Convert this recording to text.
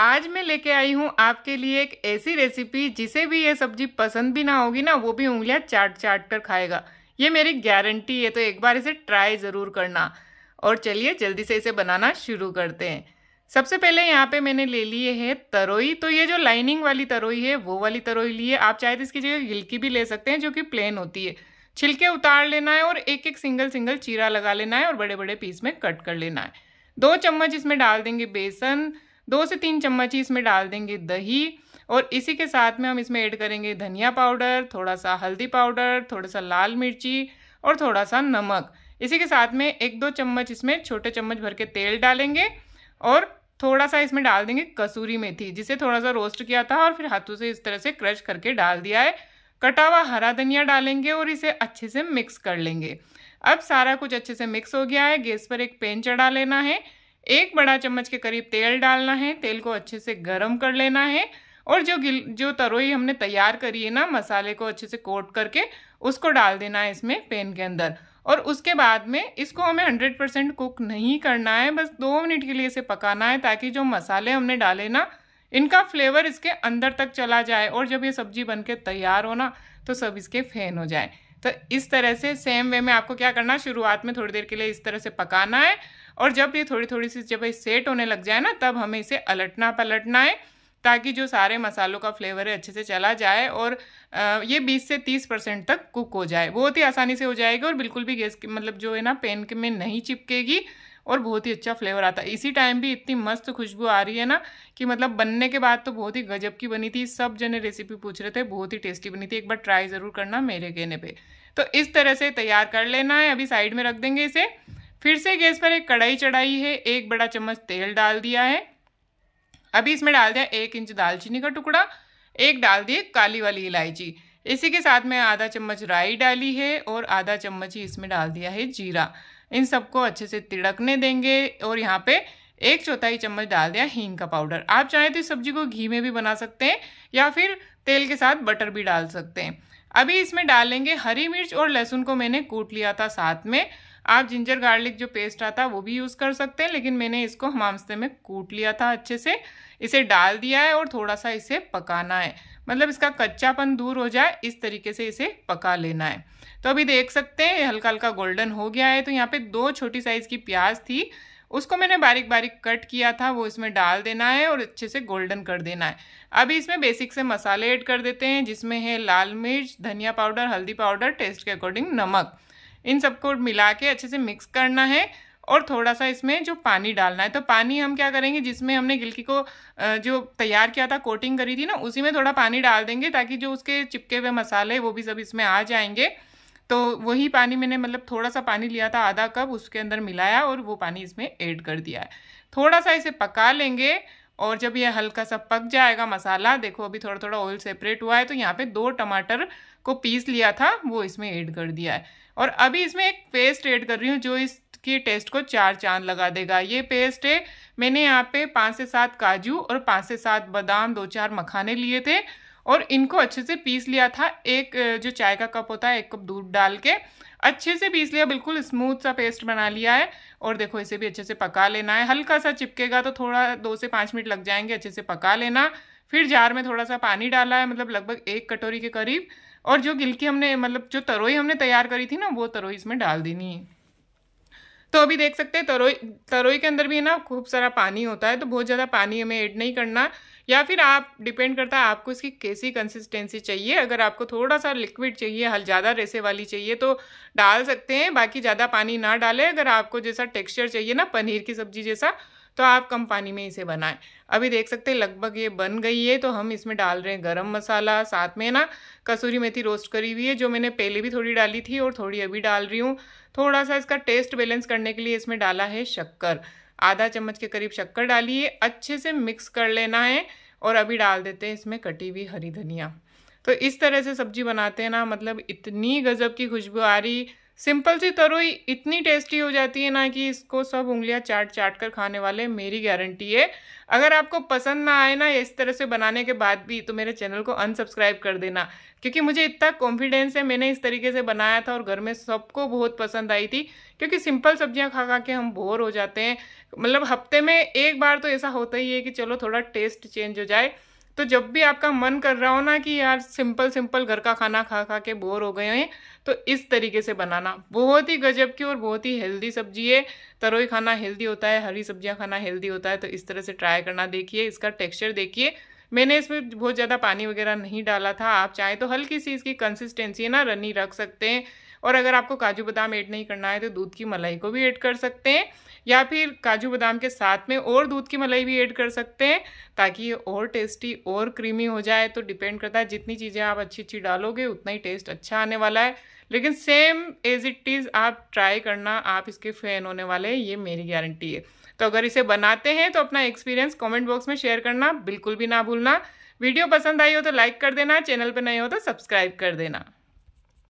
आज मैं लेके आई हूँ आपके लिए एक ऐसी रेसिपी जिसे भी ये सब्जी पसंद भी ना होगी ना वो भी उंगलियाँ चाट चाट कर खाएगा ये मेरी गारंटी है तो एक बार इसे ट्राई ज़रूर करना और चलिए जल्दी से इसे बनाना शुरू करते हैं सबसे पहले यहाँ पे मैंने ले लिए है तरोई तो ये जो लाइनिंग वाली तरोई है वो वाली तरोई ली है आप चाहे तो इसकी जगह गिलकी भी ले सकते हैं जो कि प्लेन होती है छिलके उतार लेना है और एक एक सिंगल सिंगल चीरा लगा लेना है और बड़े बड़े पीस में कट कर लेना है दो चम्मच इसमें डाल देंगे बेसन दो से तीन चम्मच ही इसमें डाल देंगे दही और इसी के साथ में हम इसमें ऐड करेंगे धनिया पाउडर थोड़ा सा हल्दी पाउडर थोड़ा सा लाल मिर्ची और थोड़ा सा नमक इसी के साथ में एक दो चम्मच इसमें छोटे चम्मच भर के तेल डालेंगे और थोड़ा सा इसमें डाल देंगे कसूरी मेथी जिसे थोड़ा सा रोस्ट किया था और फिर हाथों से इस तरह से क्रश करके डाल दिया है कटा हुआ हरा धनिया डालेंगे और इसे अच्छे से मिक्स कर लेंगे अब सारा कुछ अच्छे से मिक्स हो गया है गैस पर एक पेन चढ़ा लेना है एक बड़ा चम्मच के करीब तेल डालना है तेल को अच्छे से गर्म कर लेना है और जो गिल जो तरोई हमने तैयार करी है ना मसाले को अच्छे से कोट करके उसको डाल देना है इसमें पेन के अंदर और उसके बाद में इसको हमें हंड्रेड परसेंट कुक नहीं करना है बस दो मिनट के लिए इसे पकाना है ताकि जो मसाले हमने डाले ना इनका फ्लेवर इसके अंदर तक चला जाए और जब ये सब्ज़ी बन के तैयार हो ना तो सब इसके फैन हो जाए तो इस तरह से सेम वे में आपको क्या करना शुरुआत में थोड़ी देर के लिए इस तरह से पकाना है और जब ये थोड़ी थोड़ी सी जब ये सेट होने लग जाए ना तब हमें इसे अलटना पलटना है ताकि जो सारे मसालों का फ्लेवर है अच्छे से चला जाए और ये 20 से 30 परसेंट तक कुक हो जाए बहुत ही आसानी से हो जाएगी और बिल्कुल भी गैस की मतलब जो है ना पेन के में नहीं चिपकेगी और बहुत ही अच्छा फ्लेवर आता है इसी टाइम भी इतनी मस्त खुशबू आ रही है ना कि मतलब बनने के बाद तो बहुत ही गजब की बनी थी सब जने रेसिपी पूछ रहे थे बहुत ही टेस्टी बनी थी एक बार ट्राई ज़रूर करना मेरे कहने पर तो इस तरह से तैयार कर लेना है अभी साइड में रख देंगे इसे फिर से गैस पर एक कढ़ाई चढ़ाई है एक बड़ा चम्मच तेल डाल दिया है अभी इसमें डाल दिया एक इंच दालचीनी का टुकड़ा एक डाल दिए काली वाली इलायची इसी के साथ में आधा चम्मच राई डाली है और आधा चम्मच ही इसमें डाल दिया है जीरा इन सबको अच्छे से तिड़कने देंगे और यहाँ पे एक चौथाई चम्मच डाल दिया हींग का पाउडर आप चाहें तो इस सब्जी को घी में भी बना सकते हैं या फिर तेल के साथ बटर भी डाल सकते हैं अभी इसमें डालेंगे हरी मिर्च और लहसुन को मैंने कूट लिया था साथ में आप जिंजर गार्लिक जो पेस्ट आता वो भी यूज़ कर सकते हैं लेकिन मैंने इसको हमामस्ते में कूट लिया था अच्छे से इसे डाल दिया है और थोड़ा सा इसे पकाना है मतलब इसका कच्चापन दूर हो जाए इस तरीके से इसे पका लेना है तो अभी देख सकते हैं हल्का हल्का गोल्डन हो गया है तो यहाँ पर दो छोटी साइज़ की प्याज थी उसको मैंने बारीक बारीक कट किया था वो इसमें डाल देना है और अच्छे से गोल्डन कर देना है अभी इसमें बेसिक से मसाले ऐड कर देते हैं जिसमें है लाल मिर्च धनिया पाउडर हल्दी पाउडर टेस्ट के अकॉर्डिंग नमक इन सबको मिला के अच्छे से मिक्स करना है और थोड़ा सा इसमें जो पानी डालना है तो पानी हम क्या करेंगे जिसमें हमने गिलकी को जो तैयार किया था कोटिंग करी थी ना उसी में थोड़ा पानी डाल देंगे ताकि जो उसके चिपके हुए मसाले वो भी सब इसमें आ जाएंगे तो वही पानी मैंने मतलब थोड़ा सा पानी लिया था आधा कप उसके अंदर मिलाया और वो पानी इसमें ऐड कर दिया है थोड़ा सा इसे पका लेंगे और जब ये हल्का सा पक जाएगा मसाला देखो अभी थोड़ा थोड़ा ऑयल सेपरेट हुआ है तो यहाँ पे दो टमाटर को पीस लिया था वो इसमें ऐड कर दिया है और अभी इसमें एक पेस्ट ऐड कर रही हूँ जो इसके टेस्ट को चार चांद लगा देगा ये पेस्ट है मैंने यहाँ पे पाँच से सात काजू और पाँच से सात बादाम दो चार मखाने लिए थे और इनको अच्छे से पीस लिया था एक जो चाय का कप होता है एक कप दूध डाल के अच्छे से पीस लिया बिल्कुल स्मूथ सा पेस्ट बना लिया है और देखो इसे भी अच्छे से पका लेना है हल्का सा चिपकेगा तो थोड़ा दो से पाँच मिनट लग जाएंगे अच्छे से पका लेना फिर जार में थोड़ा सा पानी डाला है मतलब लगभग एक कटोरी के करीब और जो गिलकी हमने मतलब जो तरोई हमने तैयार करी थी ना वो तरोई इसमें डाल देनी है तो अभी देख सकते हैं तरोई तरोई के अंदर भी है ना खूब सारा पानी होता है तो बहुत ज़्यादा पानी हमें ऐड नहीं करना या फिर आप डिपेंड करता है आपको इसकी कैसी कंसिस्टेंसी चाहिए अगर आपको थोड़ा सा लिक्विड चाहिए हल ज़्यादा रेसे वाली चाहिए तो डाल सकते हैं बाकी ज़्यादा पानी ना डालें अगर आपको जैसा टेक्स्चर चाहिए ना पनीर की सब्ज़ी जैसा तो आप कम पानी में इसे बनाएं अभी देख सकते हैं लगभग ये बन गई है तो हम इसमें डाल रहे हैं गरम मसाला साथ में ना कसूरी मेथी रोस्ट करी हुई है जो मैंने पहले भी थोड़ी डाली थी और थोड़ी अभी डाल रही हूँ थोड़ा सा इसका टेस्ट बैलेंस करने के लिए इसमें डाला है शक्कर आधा चम्मच के करीब शक्कर डालिए अच्छे से मिक्स कर लेना है और अभी डाल देते हैं इसमें कटी हुई हरी धनिया तो इस तरह से सब्जी बनाते हैं ना मतलब इतनी गज़ब की खुशबू आ रही सिंपल सी तरोई इतनी टेस्टी हो जाती है ना कि इसको सब उंगलियां चाट चाट कर खाने वाले मेरी गारंटी है अगर आपको पसंद ना आए ना इस तरह से बनाने के बाद भी तो मेरे चैनल को अनसब्सक्राइब कर देना क्योंकि मुझे इतना कॉन्फिडेंस है मैंने इस तरीके से बनाया था और घर में सबको बहुत पसंद आई थी क्योंकि सिंपल सब्जियां खा खा के हम बोर हो जाते हैं मतलब हफ्ते में एक बार तो ऐसा होता ही है कि चलो थोड़ा टेस्ट चेंज हो जाए तो जब भी आपका मन कर रहा हो ना कि यार सिंपल सिंपल घर का खाना खा खा के बोर हो गए हैं तो इस तरीके से बनाना बहुत ही गजब की और बहुत ही हेल्दी सब्जी है तरोई खाना हेल्दी होता है हरी सब्जियां खाना हेल्दी होता है तो इस तरह से ट्राई करना देखिए इसका टेक्स्चर देखिए मैंने इसमें बहुत ज़्यादा पानी वगैरह नहीं डाला था आप चाहें तो हल्की सी इसकी कंसिस्टेंसी ना रनी रख सकते हैं और अगर आपको काजू बादाम ऐड नहीं करना है तो दूध की मलाई को भी ऐड कर सकते हैं या फिर काजू बादाम के साथ में और दूध की मलाई भी ऐड कर सकते हैं ताकि ये और टेस्टी और क्रीमी हो जाए तो डिपेंड करता है जितनी चीज़ें आप अच्छी अच्छी डालोगे उतना ही टेस्ट अच्छा आने वाला है लेकिन सेम एज इट इज़ आप ट्राई करना आप इसके फ़ैन होने वाले हैं ये मेरी गारंटी है तो अगर इसे बनाते हैं तो अपना एक्सपीरियंस कमेंट बॉक्स में शेयर करना बिल्कुल भी ना भूलना वीडियो पसंद आई हो तो लाइक कर देना चैनल पर नहीं हो तो सब्सक्राइब कर देना